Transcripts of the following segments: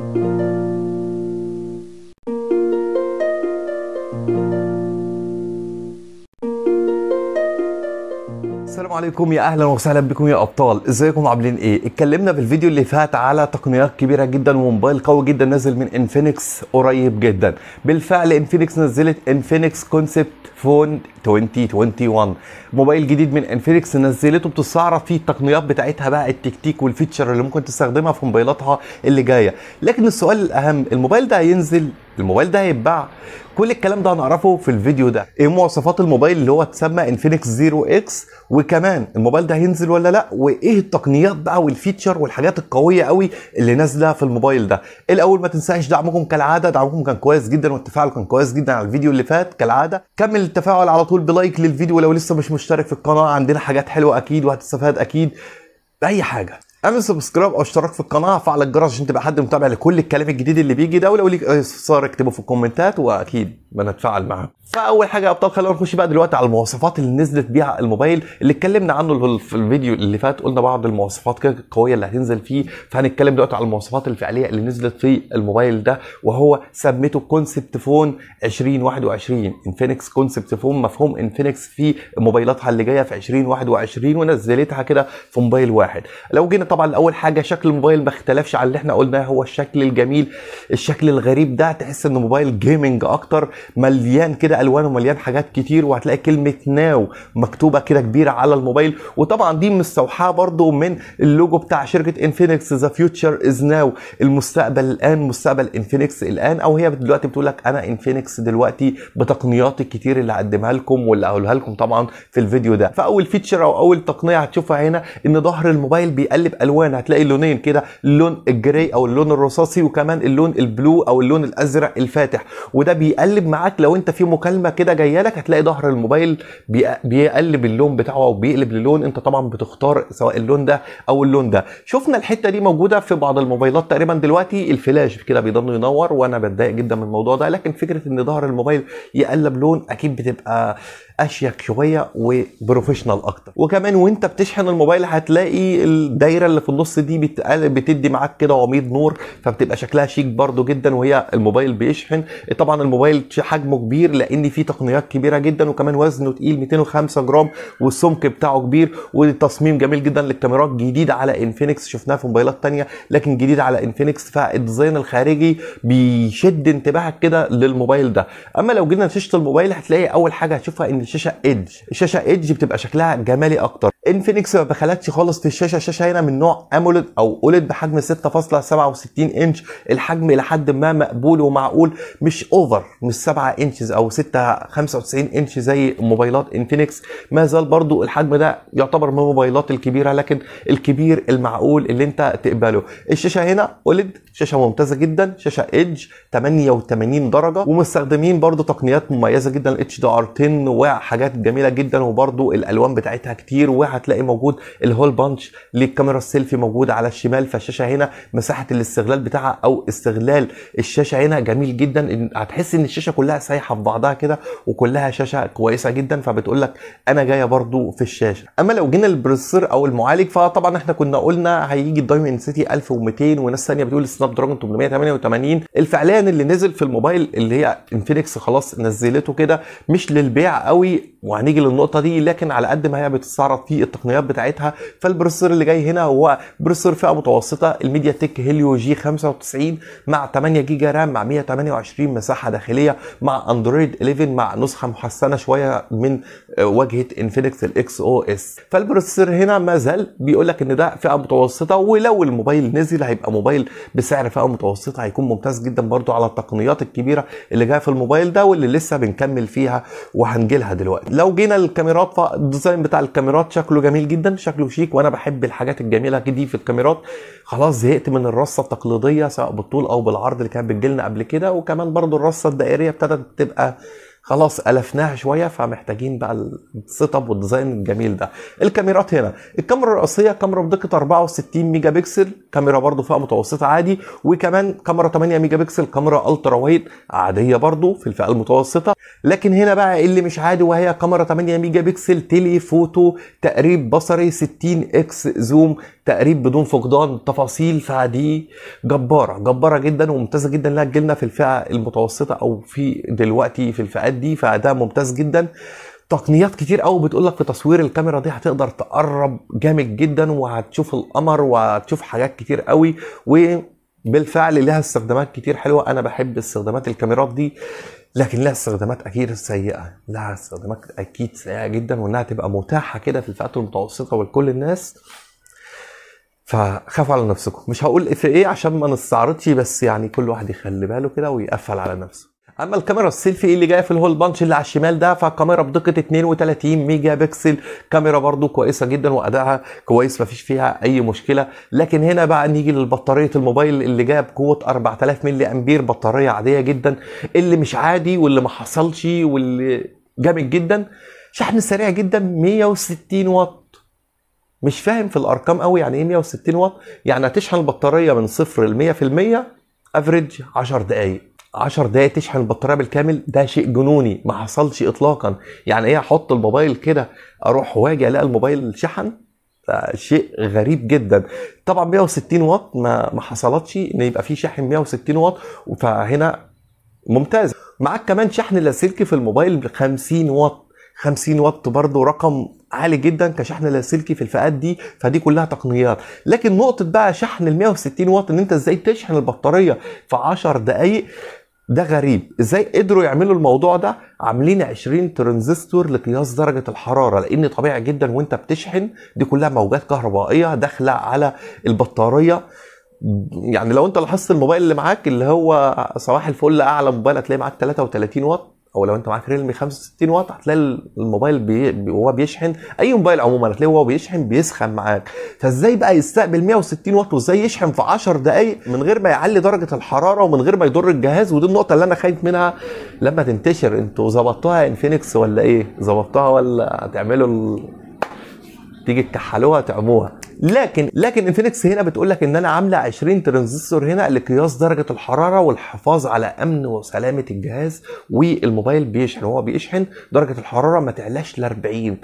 you عليكم يا اهلا وسهلا بكم يا ابطال ازيكم عاملين ايه اتكلمنا في الفيديو اللي فات على تقنيات كبيره جدا وموبايل قوي جدا نزل من انفينكس قريب جدا بالفعل انفينكس نزلت انفينكس كونسبت فون 2021 موبايل جديد من انفينكس نزلته بتستعرض فيه التقنيات بتاعتها بقى التكتيك والفيتشر اللي ممكن تستخدمها في موبايلاتها اللي جايه لكن السؤال الاهم الموبايل ده هينزل الموبايل ده هيتباع كل الكلام ده هنعرفه في الفيديو ده ايه مواصفات الموبايل اللي هو اتسمى انفينكس زيرو اكس وكمان الموبايل ده هينزل ولا لا وايه التقنيات بقى والفيتشر والحاجات القويه قوي اللي نازله في الموبايل ده الاول ما تنساش دعمكم كالعاده دعمكم كان كويس جدا والتفاعل كان كويس جدا على الفيديو اللي فات كالعاده كمل التفاعل على طول بلايك للفيديو لو لسه مش مشترك في القناه عندنا حاجات حلوه اكيد وهتستفاد اكيد باي حاجه اعمل سبسكرايب او اشتراك في القناه وفعل الجرس عشان تبقى حد متابع لكل الكلام الجديد اللي بيجي ده ولو ليك استفسار اكتبه في الكومنتات واكيد بنتفاعل معاك فاول حاجه يا ابطال خلينا نخش بقى دلوقتي على المواصفات اللي نزلت بيها الموبايل اللي اتكلمنا عنه في الفيديو اللي فات قلنا بعض المواصفات كده القويه اللي هتنزل فيه فهنتكلم دلوقتي على المواصفات الفعليه اللي نزلت في الموبايل ده وهو سميته كونسبت فون 2021 انفينكس كونسبت فون مفهوم انفينكس في موبايلاتها اللي جايه في 2021 ونزلتها كده في موبايل واحد لو جينا طبعا طبعا اول حاجه شكل الموبايل ما اختلفش عن اللي احنا قلناه هو الشكل الجميل الشكل الغريب ده تحس انه موبايل جيمنج اكتر مليان كده الوان ومليان حاجات كتير وهتلاقي كلمه ناو مكتوبه كده كبيره على الموبايل وطبعا دي مستوحاه برضو من اللوجو بتاع شركه انفينكس ذا فيوتشر از ناو المستقبل الان مستقبل انفينكس الان او هي دلوقتي بتقول لك انا انفينكس دلوقتي بتقنياتي الكتير اللي هقدمها لكم واللي هقولها لكم طبعا في الفيديو ده فاول فيتشر او اول تقنيه هتشوفها هنا ان ظهر الموبايل بيقلب الالوان هتلاقي لونين كده اللون الجراي او اللون الرصاصي وكمان اللون البلو او اللون الازرق الفاتح وده بيقلب معاك لو انت في مكالمه كده جايه لك هتلاقي ظهر الموبايل بيقلب اللون بتاعه او بيقلب للون انت طبعا بتختار سواء اللون ده او اللون ده شفنا الحته دي موجوده في بعض الموبايلات تقريبا دلوقتي الفلاش كده بيضل ينور وانا بتضايق جدا من الموضوع ده لكن فكره ان ظهر الموبايل يقلب لون اكيد بتبقى اشيك شويه وبروفيشنال اكتر وكمان وانت بتشحن الموبايل هتلاقي الدايره اللي في النص دي بتدي معاك كده عميض نور فبتبقى شكلها شيك برده جدا وهي الموبايل بيشحن طبعا الموبايل حجمه كبير لان فيه تقنيات كبيره جدا وكمان وزنه تقيل 205 جرام والسمك بتاعه كبير وتصميم جميل جدا للكاميرات جديد على انفينكس شفناه في موبايلات ثانيه لكن جديد على انفينكس فالديزاين الخارجي بيشد انتباهك كده للموبايل ده اما لو جينا شاشه الموبايل هتلاقي اول حاجه هتشوفها ان الشاشه ايدج الشاشه ايدج بتبقى شكلها جمالي اكتر انفينكس ما بخلتش خالص في الشاشه الشاشه هنا من نوع اموليد او اوليد بحجم 6.67 انش الحجم الى حد ما مقبول ومعقول مش اوفر مش 7 انشز او 6 95 انش زي موبايلات انفينكس ما زال برضو الحجم ده يعتبر من الموبايلات الكبيره لكن الكبير المعقول اللي انت تقبله الشاشه هنا اوليد شاشه ممتازه جدا شاشه ايدج 88 درجه ومستخدمين برضو تقنيات مميزه جدا اتش دي ار 10 وحاجات جميله جدا وبرضو الالوان بتاعتها كتير وع هتلاقي موجود الهول بانش للكاميرا السيلفي موجود على الشمال فالشاشه هنا مساحه الاستغلال بتاعها او استغلال الشاشه هنا جميل جدا هتحس ان الشاشه كلها سايحه في بعضها كده وكلها شاشه كويسه جدا فبتقول لك انا جايه برضو في الشاشه اما لو جينا للبروسيسور او المعالج فطبعا احنا كنا قلنا هيجي الدايمن سيتي 1200 وناس ثانيه بتقول سناب دراجون 888 الفعليا اللي نزل في الموبايل اللي هي انفينكس خلاص نزلته كده مش للبيع قوي وهنيجي للنقطه دي لكن على قد ما هي بتستعرض في التقنيات بتاعتها فالبروسيسور اللي جاي هنا هو بروسيسور فئه متوسطه الميديا تك هيليو جي 95 مع 8 جيجا رام مع 128 مساحه داخليه مع اندرويد 11 مع نسخه محسنه شويه من آه، واجهه انفينكس الاكس او اس فالبروسيسور هنا ما زال بيقول لك ان ده فئه متوسطه ولو الموبايل نزل هيبقى موبايل بسعر فئه متوسطه هيكون ممتاز جدا برده على التقنيات الكبيره اللي جايه في الموبايل ده واللي لسه بنكمل فيها وهنجيلها دلوقتي لو جينا للكاميرات فالديزاين بتاع الكاميرات شكله شكله جميل جدا شكله شيك وانا بحب الحاجات الجميله دي في الكاميرات خلاص زهقت من الرصه التقليديه سواء بالطول او بالعرض اللي كانت بتجيلنا قبل كده وكمان برضو الرصه الدائريه ابتدت تبقى خلاص الفناها شويه فمحتاجين بقى السيت اب والديزاين الجميل ده الكاميرات هنا الكاميرا الرئيسيه كاميرا بدقه 64 ميجا بكسل كاميرا برضو فئه متوسطه عادي وكمان كاميرا 8 ميجا بكسل كاميرا الترا وايد عاديه برضو في الفئه المتوسطه لكن هنا بقى إيه اللي مش عادي وهي كاميرا 8 ميجا بكسل تيلي فوتو تقريب بصري 60 اكس زوم تقريب بدون فقدان تفاصيل فدي جباره جباره جدا وممتازه جدا لها تجيلنا في الفئه المتوسطه او في دلوقتي في الفئات دي فده ممتاز جدا تقنيات كتير قوي بتقول لك في تصوير الكاميرا دي هتقدر تقرب جامد جدا وهتشوف القمر وهتشوف حاجات كتير قوي وبالفعل لها استخدامات كتير حلوه انا بحب استخدامات الكاميرات دي لكن لها استخدامات اكيد سيئه لها استخدامات اكيد سيئه جدا وانها تبقى متاحه كده في الفئات المتوسطه ولكل الناس فخافوا على نفسكم مش هقول إيه في ايه عشان ما نستعرضش بس يعني كل واحد يخلي باله كده ويقفل على نفسه اما الكاميرا السيلفي اللي جايه في الهول بانش اللي على الشمال ده فكاميرا بدقه 32 ميجا بكسل كاميرا برضو كويسه جدا وادائها كويس مفيش فيها اي مشكله لكن هنا بقى نيجي للبطاريه الموبايل اللي جايه بقوه 4000 ملي امبير بطاريه عاديه جدا اللي مش عادي واللي ما حصلش واللي جامد جدا شحن سريع جدا 160 واط مش فاهم في الارقام قوي يعني ايه 160 واط يعني هتشحن البطاريه من صفر ل 100% افريج 10 دقائق 10 دقايق تشحن البطاريه بالكامل ده شيء جنوني ما حصلش اطلاقا يعني ايه احط الموبايل كده اروح واجي الاقي الموبايل شحن شيء غريب جدا طبعا 160 واط ما ما حصلتش ان يبقى في شاحن 160 واط فهنا ممتاز معاك كمان شحن لاسلكي في الموبايل ب 50 واط 50 واط برضه رقم عالي جدا كشحن لاسلكي في الفئات دي فدي كلها تقنيات لكن نقطه بقى شحن ال 160 واط ان انت ازاي تشحن البطاريه في 10 دقائق ده غريب ازاي قدروا يعملوا الموضوع ده عاملين 20 ترانزستور لقياس درجه الحراره لان طبيعي جدا وانت بتشحن دي كلها موجات كهربائيه داخله على البطاريه يعني لو انت لاحظت الموبايل اللي معاك اللي هو صباح الفل اعلى موبايل هتلاقي معاك 33 واط او لو انت معاك ريلمي 65 واط هتلاقي الموبايل بي... وهو بيشحن اي موبايل عموما هتلاقيه وهو بيشحن بيسخن معاك فازاي بقى يستقبل 160 واط وازاي يشحن في 10 دقائق من غير ما يعلي درجه الحراره ومن غير ما يضر الجهاز ودي النقطه اللي انا خايف منها لما تنتشر انتوا ظبطتوها انفينكس ولا ايه ظبطتوها ولا هتعملوا ال... تيجي تكحلوها تعموها لكن لكن انفينكس هنا بتقول لك ان انا عامله 20 ترانزستور هنا لقياس درجه الحراره والحفاظ على امن وسلامه الجهاز والموبايل بيشحن هو بيشحن درجه الحراره ما تعلاش ل 40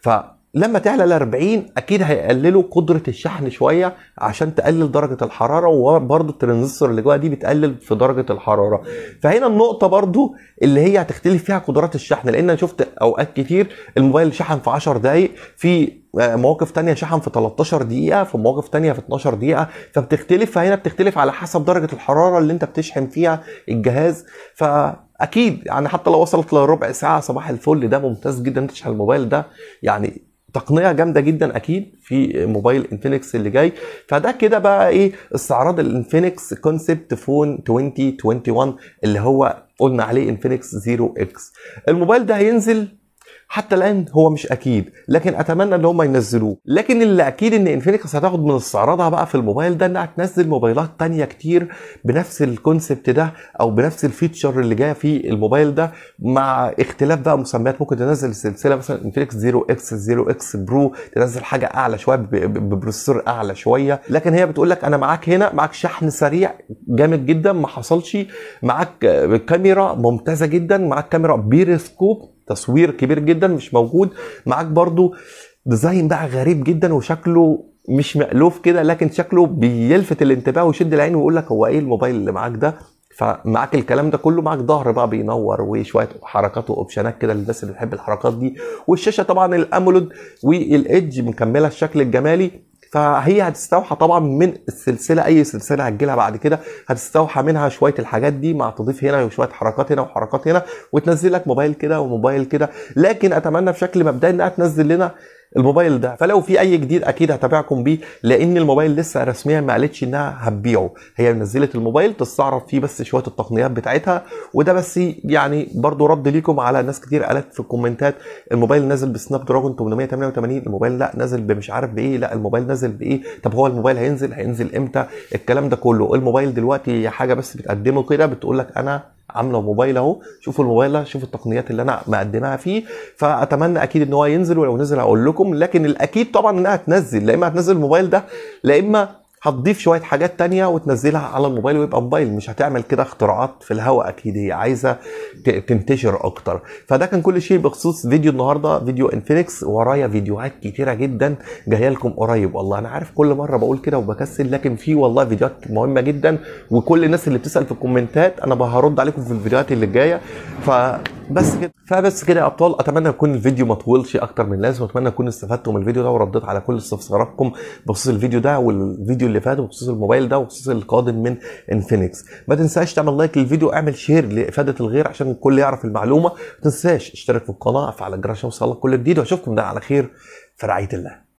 ف لما تعلى ل 40 اكيد هيقللوا قدره الشحن شويه عشان تقلل درجه الحراره وبرده الترانزستور اللي جوه دي بتقلل في درجه الحراره فهنا النقطه برده اللي هي هتختلف فيها قدرات الشحن لان انا شفت اوقات كتير الموبايل شحن في 10 دقائق في آه، مواقف تانية شحن في 13 دقيقة في مواقف تانية في 12 دقيقة فبتختلف فهنا بتختلف على حسب درجة الحرارة اللي انت بتشحن فيها الجهاز ف اكيد يعني حتى لو وصلت لربع ساعه صباح الفل ده ممتاز جدا تشحن الموبايل ده يعني تقنيه جامده جدا اكيد في موبايل انفينكس اللي جاي فده كده بقى ايه استعراض الانفينكس كونسبت فون 2021 اللي هو قلنا عليه انفينكس 0 اكس الموبايل ده هينزل حتى الان هو مش اكيد لكن اتمنى ان هم ينزلوه لكن اللي اكيد ان انفينكس هتاخد من استعراضها بقى في الموبايل ده انها تنزل موبايلات تانية كتير بنفس الكونسبت ده او بنفس الفيتشر اللي جايه في الموبايل ده مع اختلاف بقى مسميات ممكن تنزل السلسله مثلا انفينكس 0 اكس 0 اكس برو تنزل حاجه اعلى شويه ببروسيسور اعلى شويه لكن هي بتقول لك انا معاك هنا معاك شحن سريع جامد جدا ما حصلش معاك كاميرا ممتازه جدا معاك كاميرا بيريسكوب تصوير كبير جدا مش موجود معاك برضو ديزاين بقى غريب جدا وشكله مش مألوف كده لكن شكله بيلفت الانتباه ويشد العين ويقول لك هو ايه الموبايل اللي معاك ده فمعاك الكلام ده كله معاك ظهر بقى بينور وشويه حركات واوبشنات كده للناس اللي بتحب الحركات دي والشاشه طبعا الامولود والادج مكمله الشكل الجمالي فهي هتستوحى طبعا من السلسله اي سلسله هتجيلها بعد كده هتستوحى منها شويه الحاجات دي مع تضيف هنا وشويه حركات هنا وحركات هنا وتنزل لك موبايل كده وموبايل كده لكن اتمنى بشكل مبدئي انها تنزل لنا الموبايل ده فلو في اي جديد اكيد هتابعكم بيه لان الموبايل لسه رسميا ما قالتش انها هتبيعه هي نزلت الموبايل تستعرض فيه بس شويه التقنيات بتاعتها وده بس يعني برضو رد ليكم على ناس كتير قالت في الكومنتات الموبايل نازل بسناب دراجون 888 الموبايل لا نازل بمش عارف بايه لا الموبايل نازل بايه طب هو الموبايل هينزل هينزل امتى الكلام ده كله الموبايل دلوقتي حاجه بس بتقدمه كده بتقول لك انا عامله موبايل اهو شوفوا الموبايل ده شوفوا التقنيات اللي انا مقدمها فيه فاتمنى اكيد ان هو ينزل ولو نزل هقول لكم لكن الاكيد طبعا انها هتنزل لا اما هتنزل الموبايل ده لا اما هتضيف شويه حاجات تانية وتنزلها على الموبايل ويبقى موبايل مش هتعمل كده اختراعات في الهواء اكيد هي عايزه تنتشر اكتر فده كان كل شيء بخصوص فيديو النهارده فيديو انفينكس ورايا فيديوهات كتيره جدا جايه لكم قريب والله انا عارف كل مره بقول كده وبكسل لكن في والله فيديوهات مهمه جدا وكل الناس اللي بتسال في الكومنتات انا بهرد عليكم في الفيديوهات اللي جايه ف بس كده فبس كده يا ابطال اتمنى يكون الفيديو ما طولش اكتر من اللازم اتمنى تكونوا استفدتوا من الفيديو ده ورديت على كل استفساراتكم بخصوص الفيديو ده والفيديو اللي فات وبخصوص الموبايل ده وبخصوص القادم من انفينكس ما تنساش تعمل لايك للفيديو اعمل شير لافاده الغير عشان الكل يعرف المعلومه ما تنساش اشترك في القناه افعل الجرس عشان كل جديد واشوفكم ده على خير في رعايه الله